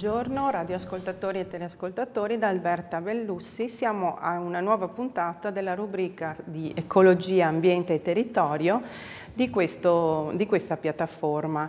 Buongiorno radioascoltatori e teleascoltatori, da Alberta Bellussi siamo a una nuova puntata della rubrica di Ecologia, Ambiente e Territorio di, questo, di questa piattaforma.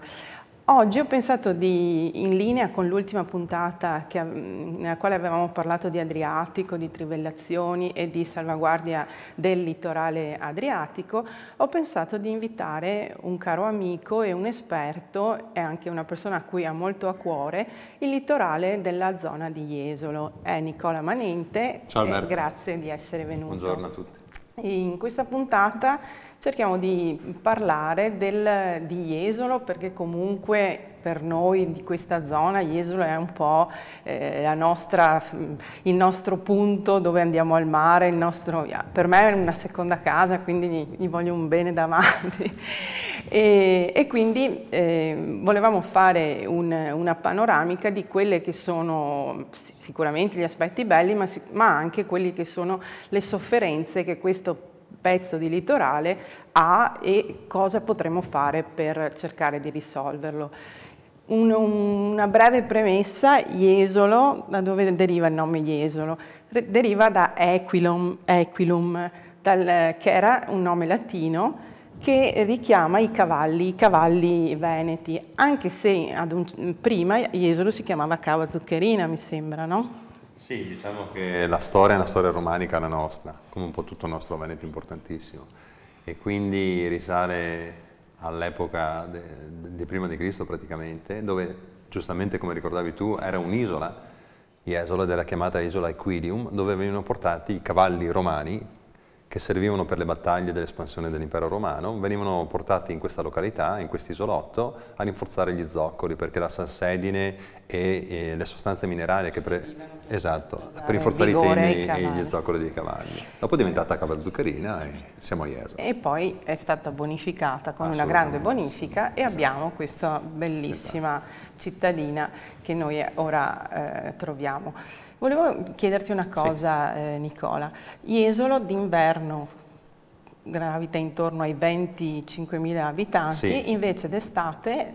Oggi ho pensato di, in linea con l'ultima puntata che, nella quale avevamo parlato di Adriatico, di trivellazioni e di salvaguardia del litorale adriatico, ho pensato di invitare un caro amico e un esperto e anche una persona a cui ha molto a cuore il litorale della zona di Jesolo. È Nicola Manente. Ciao Alberto. Grazie di essere venuto. Buongiorno a tutti. In questa puntata cerchiamo di parlare del, di Jesolo perché comunque per noi di questa zona Jesolo è un po' eh, nostra, il nostro punto dove andiamo al mare, nostro, per me è una seconda casa quindi gli, voglio un bene davanti e, e quindi eh, volevamo fare un, una panoramica di quelle che sono sicuramente gli aspetti belli ma, ma anche quelli che sono le sofferenze che questo pezzo di litorale ha e cosa potremmo fare per cercare di risolverlo. Un, una breve premessa, Jesolo, da dove deriva il nome Jesolo? Deriva da Equilum, equilum dal, che era un nome latino che richiama i cavalli, i cavalli veneti, anche se un, prima Jesolo si chiamava Cava Zuccherina, mi sembra, no? Sì, diciamo che la storia è una storia romanica la nostra, come un po' tutto il nostro Veneto importantissimo e quindi risale all'epoca di prima di Cristo praticamente, dove giustamente come ricordavi tu era un'isola, Iesola ed era chiamata isola Equilium, dove venivano portati i cavalli romani che servivano per le battaglie dell'espansione dell'impero romano, venivano portati in questa località, in questo isolotto, a rinforzare gli zoccoli, perché la salsedine e, e le sostanze minerarie che... Pre... Esatto, per rinforzare i temi e gli zoccoli dei cavalli. Dopo è diventata Cavalzuccherina e siamo a Ieso. E poi è stata bonificata con una grande bonifica sì. e esatto. abbiamo questa bellissima esatto. cittadina che noi ora eh, troviamo. Volevo chiederti una cosa, sì. eh, Nicola. Iesolo d'inverno gravita intorno ai 25.000 abitanti, sì. invece d'estate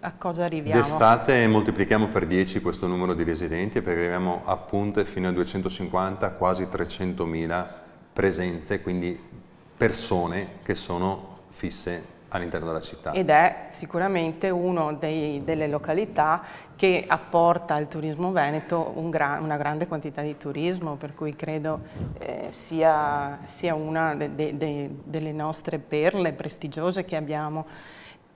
a cosa arriviamo? D'estate moltiplichiamo per 10 questo numero di residenti e arriviamo a punte fino a 250, quasi 300.000 presenze, quindi persone che sono fisse all'interno della città. Ed è sicuramente una delle località che apporta al turismo veneto un gra una grande quantità di turismo, per cui credo eh, sia, sia, una de de de delle nostre perle prestigiose che abbiamo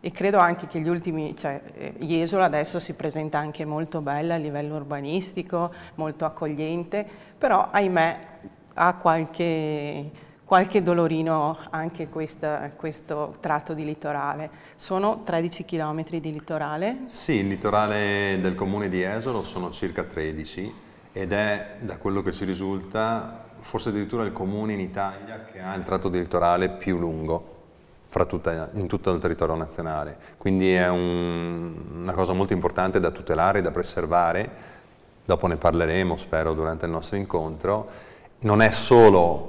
e credo anche che gli ultimi, cioè Jesolo eh, adesso si presenta anche molto bella a livello urbanistico, molto accogliente, però ahimè ha qualche qualche dolorino anche questa, questo tratto di litorale. Sono 13 km di litorale? Sì, il litorale del comune di Esolo sono circa 13 ed è, da quello che ci risulta, forse addirittura il comune in Italia che ha il tratto di litorale più lungo tutta, in tutto il territorio nazionale. Quindi è un, una cosa molto importante da tutelare, da preservare, dopo ne parleremo spero durante il nostro incontro. Non è solo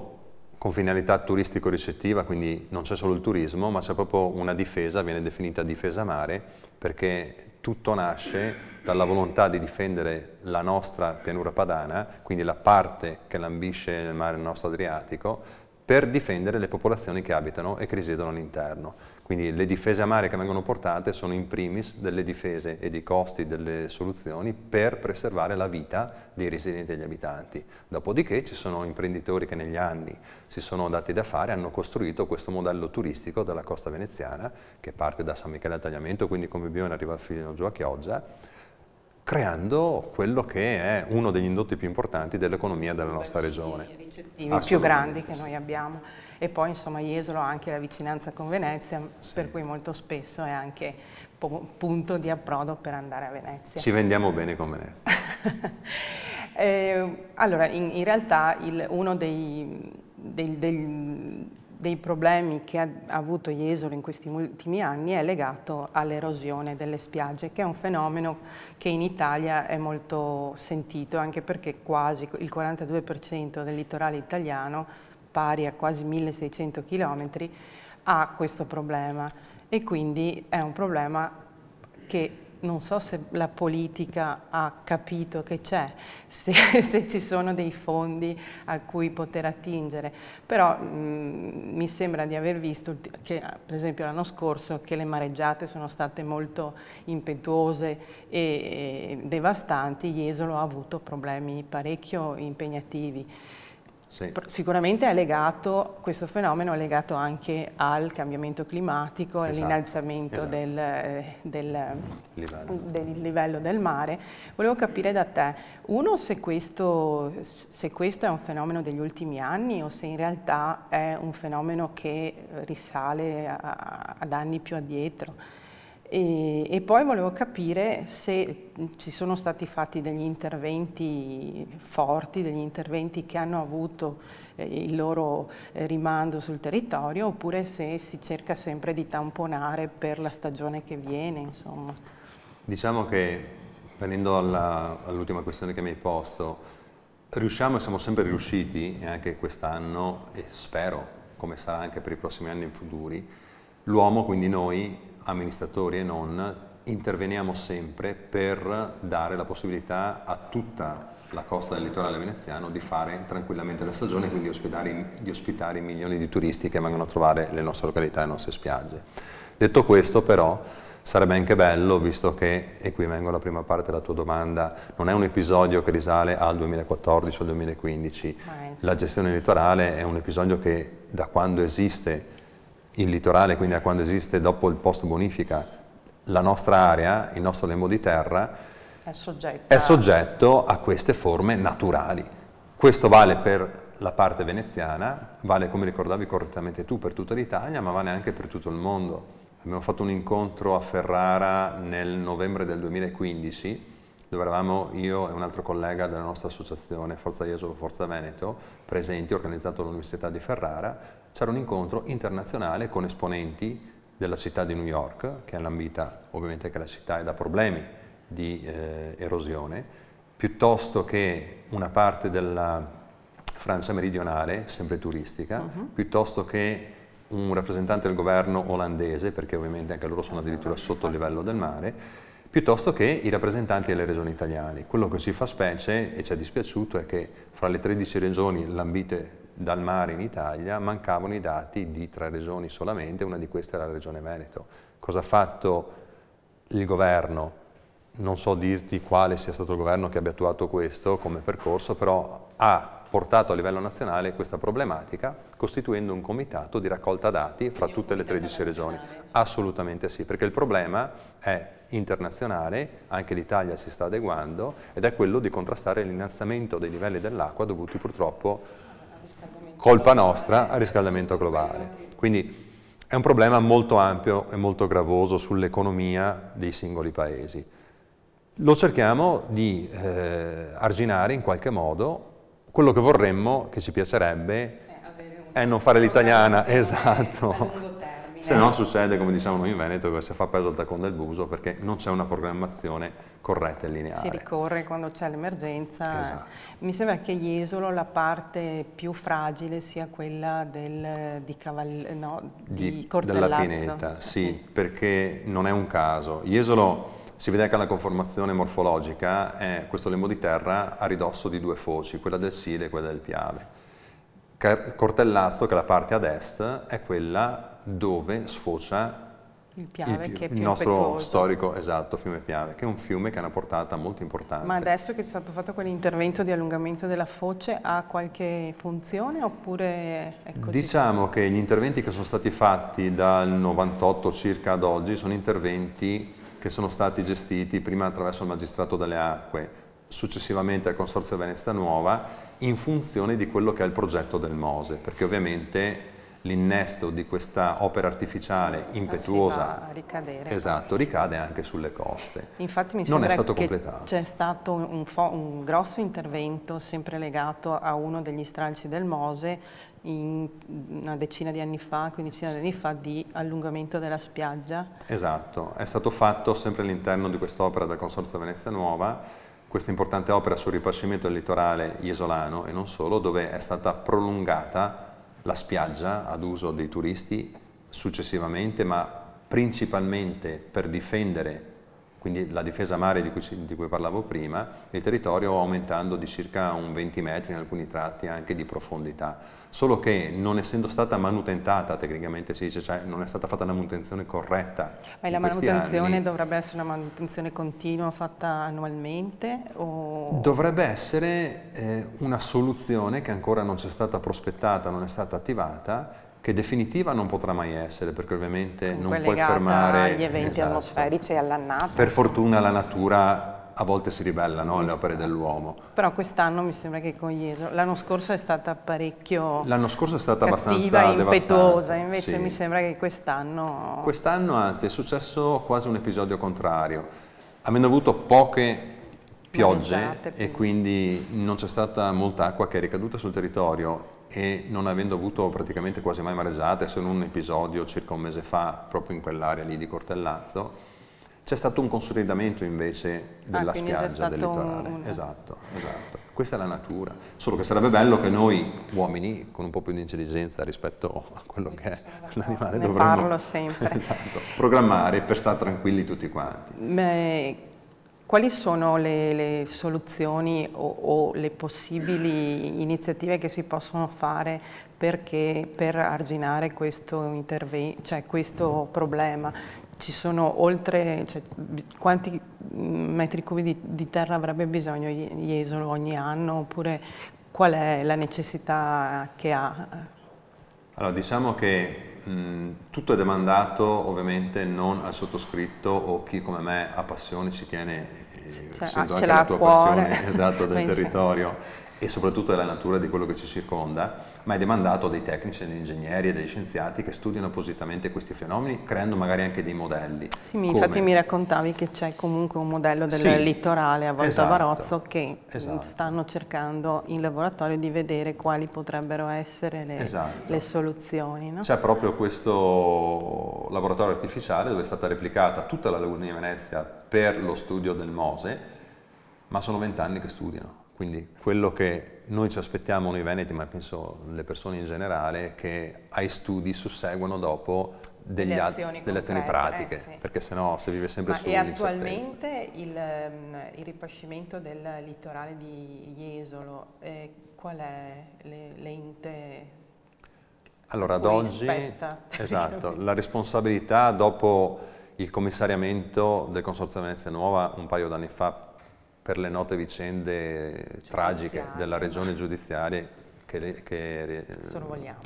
con finalità turistico-ricettiva, quindi non c'è solo il turismo, ma c'è proprio una difesa, viene definita difesa mare, perché tutto nasce dalla volontà di difendere la nostra pianura padana, quindi la parte che lambisce il mare nostro Adriatico, per difendere le popolazioni che abitano e che risiedono all'interno. Quindi le difese a mare che vengono portate sono in primis delle difese e dei costi delle soluzioni per preservare la vita dei residenti e degli abitanti. Dopodiché ci sono imprenditori che negli anni si sono dati da fare, e hanno costruito questo modello turistico della costa veneziana che parte da San Michele al Tagliamento, quindi come Bione arriva fino giù a Chioggia, creando quello che è uno degli indotti più importanti dell'economia della nostra regione. I più grandi che noi abbiamo e poi insomma Jesolo ha anche la vicinanza con Venezia, sì. per cui molto spesso è anche punto di approdo per andare a Venezia. Ci vendiamo bene con Venezia. eh, allora, in, in realtà il, uno dei, dei, dei, dei, problemi che ha, ha avuto Jesolo in questi ultimi anni è legato all'erosione delle spiagge, che è un fenomeno che in Italia è molto sentito, anche perché quasi il 42% del litorale italiano pari a quasi 1600 km, ha questo problema e quindi è un problema che non so se la politica ha capito che c'è, se, se, ci sono dei fondi a cui poter attingere, però mh, mm, mi sembra di aver visto che per esempio l'anno scorso che le mareggiate sono state molto impetuose e, e devastanti, Jesolo ha avuto problemi parecchio impegnativi. Sì. Sicuramente legato, questo fenomeno è legato anche al cambiamento climatico, esatto, all'innalzamento esatto. del, eh, del, livello. Mm, del, livello. del mare. Volevo capire da te, uno, se questo, se questo, è un fenomeno degli ultimi anni o se in realtà è un fenomeno che risale a, ad anni più addietro. E, e, poi volevo capire se ci sono stati fatti degli interventi forti, degli interventi che hanno avuto eh, il loro eh, rimando sul territorio oppure se si cerca sempre di tamponare per la stagione che viene. Insomma. Diciamo che, venendo all'ultima all questione che mi hai posto, riusciamo e siamo sempre riusciti, eh, anche quest'anno, e spero come sarà anche per i prossimi anni in futuri, L'uomo, quindi noi, amministratori e non, interveniamo sempre per dare la possibilità a tutta la costa del litorale veneziano di fare tranquillamente la stagione e quindi ospitare, di ospitare milioni di turisti che vengono a trovare le nostre località e le nostre spiagge. Detto questo però sarebbe anche bello, visto che, e qui vengo alla prima parte della tua domanda, non è un episodio che risale al 2014 o al 2015, la gestione litorale è un episodio che da quando esiste il litorale, quindi da quando esiste dopo il post bonifica, la nostra area, il nostro lembo di terra, è, è soggetto a queste forme naturali. Questo vale per la parte veneziana, vale come ricordavi correttamente tu per tutta l'Italia, ma vale anche per tutto il mondo. Abbiamo fatto un incontro a Ferrara nel novembre del 2015 dove eravamo io e un altro collega della nostra associazione Forza Jesolo Forza Veneto, presenti, organizzato all'Università di Ferrara, c'era un incontro internazionale con esponenti della città di New York, che è l'ambita ovviamente che la città è da problemi di eh, erosione, piuttosto che una parte della Francia meridionale, sempre turistica, uh mhm. -huh. piuttosto che un rappresentante del governo olandese, perché ovviamente anche loro sono addirittura sotto il livello del mare, piuttosto che i rappresentanti delle regioni italiane. Quello che ci fa specie e ci è dispiaciuto è che fra le 13 regioni lambite dal mare in Italia mancavano i dati di tre regioni solamente, una di queste era la regione Veneto. Cosa ha fatto il governo? Non so dirti quale sia stato il governo che abbia attuato questo come percorso, però ha portato a livello nazionale questa problematica costituendo un comitato di raccolta dati fra tutte le 13 regioni. Assolutamente sì, perché il problema è internazionale, anche l'Italia si sta adeguando, ed è quello di contrastare l'innalzamento dei livelli dell'acqua dovuti purtroppo, colpa nostra, al riscaldamento globale. Quindi è un problema molto ampio e molto gravoso sull'economia dei singoli paesi. Lo cerchiamo di eh, arginare in qualche modo quello che vorremmo, che ci piacerebbe, eh, è non fare l'italiana, esatto. Se no succede, come diciamo noi in Veneto, che si fa peso il tacon del buso perché non c'è una programmazione corretta e lineare. Si ricorre quando c'è l'emergenza. Esatto. Mi sembra che Jesolo la parte più fragile sia quella del, di, cavall- no, di, di Della pineta, sì, eh, sì, perché non è un caso. Jesolo si vede anche la conformazione morfologica, è eh, questo lembo di terra a ridosso di due foci, quella del Sile e quella del Piave. Cortellazzo, che è la parte ad est, è quella dove sfocia il, Piave, il, il nostro petoso. storico esatto, fiume Piave, che è un fiume che ha una portata molto importante. Ma adesso che è stato fatto quell'intervento di allungamento della foce ha qualche funzione oppure è così? Diciamo che gli interventi che sono stati fatti dal 98 circa ad oggi sono interventi che sono stati gestiti prima attraverso il Magistrato delle Acque, successivamente al Consorzio Venezia Nuova, in funzione di quello che è il progetto del Mose, perché ovviamente l'innesto di questa opera artificiale impetuosa esatto, ricade anche sulle coste. Infatti mi sembra che c'è stato un, un, grosso intervento sempre legato a uno degli stralci del Mose in una decina di anni fa, quindicina di anni fa, di allungamento della spiaggia. Esatto, è stato fatto sempre all'interno di quest'opera del Consorzio Venezia Nuova, questa importante opera sul ripascimento del litorale iesolano e non solo, dove è stata prolungata la spiaggia ad uso dei turisti successivamente, ma principalmente per difendere quindi la difesa mare di cui, di cui parlavo prima, il territorio aumentando di circa un 20 metri in alcuni tratti anche di profondità, solo che non essendo stata manutentata, tecnicamente si dice, cioè non è stata fatta la manutenzione corretta. Ma la manutenzione anni, dovrebbe essere una manutenzione continua fatta annualmente? O... Dovrebbe essere eh, una soluzione che ancora non c'è stata prospettata, non è stata attivata, che definitiva non potrà mai essere, perché ovviamente Comunque non puoi fermare... gli eventi esatto. atmosferici e all'annata. Per fortuna la natura a volte si ribella no, alle opere dell'uomo. Però quest'anno mi sembra che con Ieso, l'anno scorso è stata parecchio L'anno scorso è stata abbastanza impetuosa, invece sì. mi sembra che quest'anno... Quest'anno anzi è successo quasi un episodio contrario. Abbiamo avuto poche piogge e quindi non c'è stata molta acqua che è ricaduta sul territorio e non avendo avuto praticamente quasi mai mareggiate, se non un episodio circa un mese fa, proprio in quell'area lì di Cortellazzo, c'è stato un consolidamento invece ah, della ah, spiaggia, del litorale. Un... Esatto, esatto. Questa è la natura. Solo che sarebbe bello che noi uomini, con un po' più di intelligenza rispetto a quello che è l'animale, dovremmo... parlo sempre. esatto, programmare per stare tranquilli tutti quanti. Beh, quali sono le, le soluzioni o, o, le possibili iniziative che si possono fare perché, per arginare questo, cioè questo problema? Ci sono oltre, cioè, quanti mm, metri cubi di, di terra avrebbe bisogno Jesolo ogni anno oppure qual è la necessità che ha? Allora diciamo che mh, mm, tutto è demandato ovviamente non al sottoscritto o chi come me ha passioni, ci tiene, eh, cioè, sento anche la tua cuore. passione esatto, del territorio e soprattutto della natura di quello che ci circonda, ma è demandato a dei tecnici, degli ingegneri e degli scienziati che studiano appositamente questi fenomeni, creando magari anche dei modelli. Sì, Come... infatti mi raccontavi che c'è comunque un modello del sì, litorale a Volta esatto, Varozzo che esatto. stanno cercando in laboratorio di vedere quali potrebbero essere le, esatto. le soluzioni. No? C'è proprio questo laboratorio artificiale dove è stata replicata tutta la laguna di Venezia per lo studio del Mose, ma sono vent'anni che studiano quindi quello che noi ci aspettiamo, noi veneti, ma penso le persone in generale, è che ai studi susseguono dopo degli azioni delle azioni eh, pratiche, eh, sì. perché sennò si vive sempre ma su E attualmente il, ehm, il, ripascimento del litorale di Jesolo, eh, qual è l'ente allora, ad oggi esatto, la responsabilità dopo il commissariamento del Consorzio Venezia Nuova un paio d'anni fa per le note vicende cioè, tragiche della regione giudiziaria che, che, eh,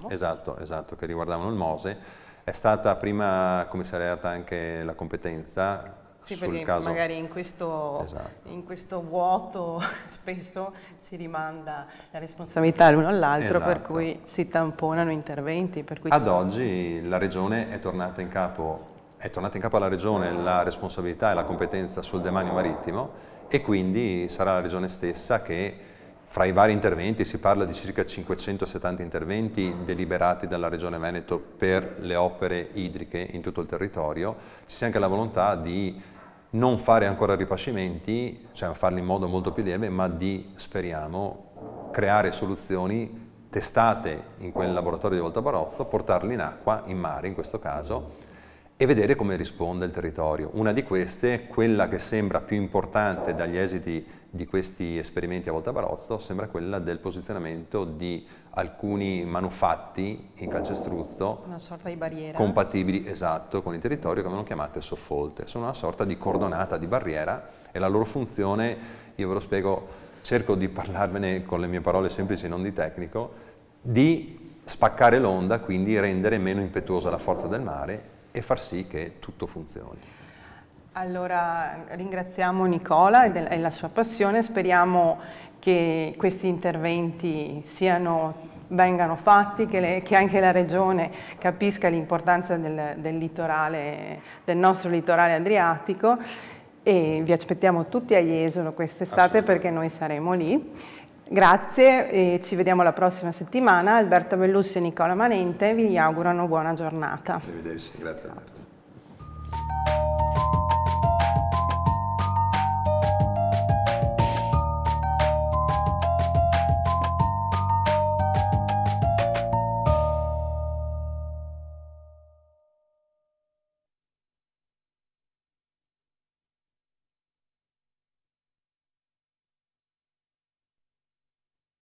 esatto, esatto, che riguardavano il Mose. È stata prima commissariata anche la competenza sì, perché caso. magari in questo, esatto. in questo, vuoto spesso si rimanda la responsabilità l'uno all'altro, esatto. per cui si tamponano interventi. Ad oggi la Regione è tornata in capo, è tornata in capo alla Regione la responsabilità e la competenza sul demanio marittimo e quindi sarà la Regione stessa che fra i vari interventi si parla di circa 570 interventi deliberati dalla Regione Veneto per le opere idriche in tutto il territorio, ci sia anche la volontà di non fare ancora ripascimenti, cioè farli in modo molto più lieve, ma di, speriamo, creare soluzioni testate in quel laboratorio di Volta Barozzo, portarli in acqua, in mare in questo caso, e vedere come risponde il territorio. Una di queste, quella che sembra più importante dagli esiti di questi esperimenti a volta barozzo, sembra quella del posizionamento di alcuni manufatti in calcestruzzo una sorta di barriera compatibili esatto con il territorio che vengono chiamate soffolte sono una sorta di cordonata di barriera e la loro funzione io ve lo spiego cerco di parlarvene con le mie parole semplici e non di tecnico di spaccare l'onda quindi rendere meno impetuosa la forza del mare e far sì che tutto funzioni. Allora ringraziamo Nicola e, la sua passione, speriamo che questi interventi siano vengano fatti, che, le, che, anche la Regione capisca l'importanza del, del, del, nostro litorale adriatico e vi aspettiamo tutti a Jesolo quest'estate perché noi saremo lì Grazie e ci vediamo la prossima settimana. Alberto Bellussi e Nicola Manente vi augurano buona giornata. Arrivederci, grazie Alberto.